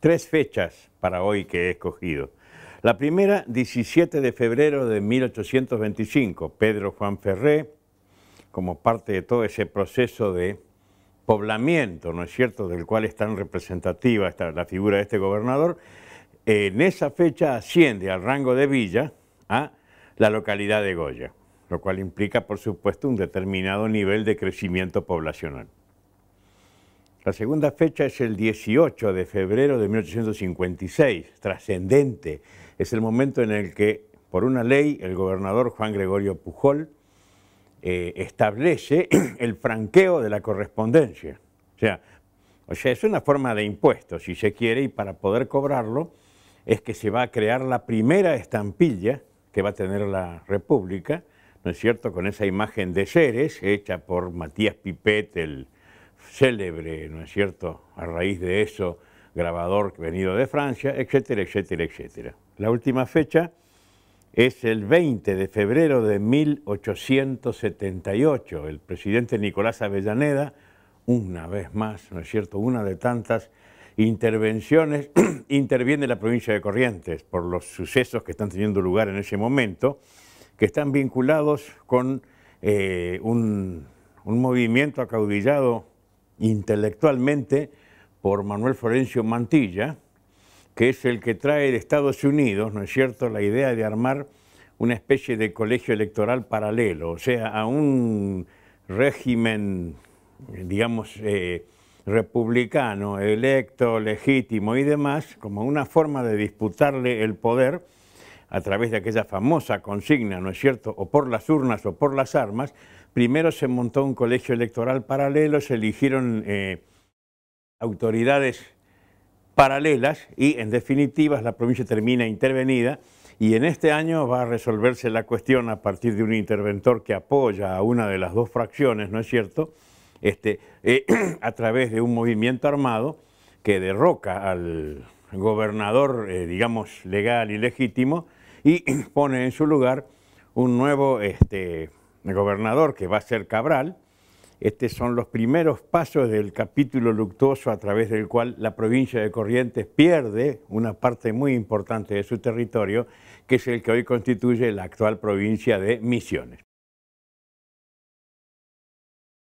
tres fechas para hoy que he escogido. La primera, 17 de febrero de 1825, Pedro Juan Ferré, como parte de todo ese proceso de poblamiento, ¿no es cierto?, del cual es tan representativa la figura de este gobernador, en esa fecha asciende al rango de villa a la localidad de Goya, lo cual implica, por supuesto, un determinado nivel de crecimiento poblacional. La segunda fecha es el 18 de febrero de 1856, trascendente. Es el momento en el que, por una ley, el gobernador Juan Gregorio Pujol eh, establece el franqueo de la correspondencia. O sea, o sea, es una forma de impuesto, si se quiere, y para poder cobrarlo es que se va a crear la primera estampilla que va a tener la República, ¿no es cierto?, con esa imagen de Ceres hecha por Matías Pipet, el célebre, ¿no es cierto?, a raíz de eso, grabador venido de Francia, etcétera, etcétera, etcétera. La última fecha es el 20 de febrero de 1878. El presidente Nicolás Avellaneda, una vez más, ¿no es cierto?, una de tantas intervenciones, interviene la provincia de Corrientes por los sucesos que están teniendo lugar en ese momento, que están vinculados con eh, un movimiento acaudillado intelectualmente por Manuel Florencio Mantilla, que es el que trae de Estados Unidos, ¿no es cierto?, la idea de armar una especie de colegio electoral paralelo, o sea, a un régimen, digamos, eh, republicano, electo, legítimo y demás, como una forma de disputarle el poder a través de aquella famosa consigna, ¿no es cierto?, o por las urnas o por las armas, primero se montó un colegio electoral paralelo, se eligieron eh, autoridades paralelas y en definitiva la provincia termina intervenida y en este año va a resolverse la cuestión a partir de un interventor que apoya a una de las dos fracciones, ¿no es cierto?, este, eh, a través de un movimiento armado que derroca al gobernador, eh, digamos, legal y legítimo, y pone en su lugar un nuevo este, gobernador que va a ser Cabral. Estos son los primeros pasos del capítulo luctuoso a través del cual la provincia de Corrientes pierde una parte muy importante de su territorio, que es el que hoy constituye la actual provincia de Misiones.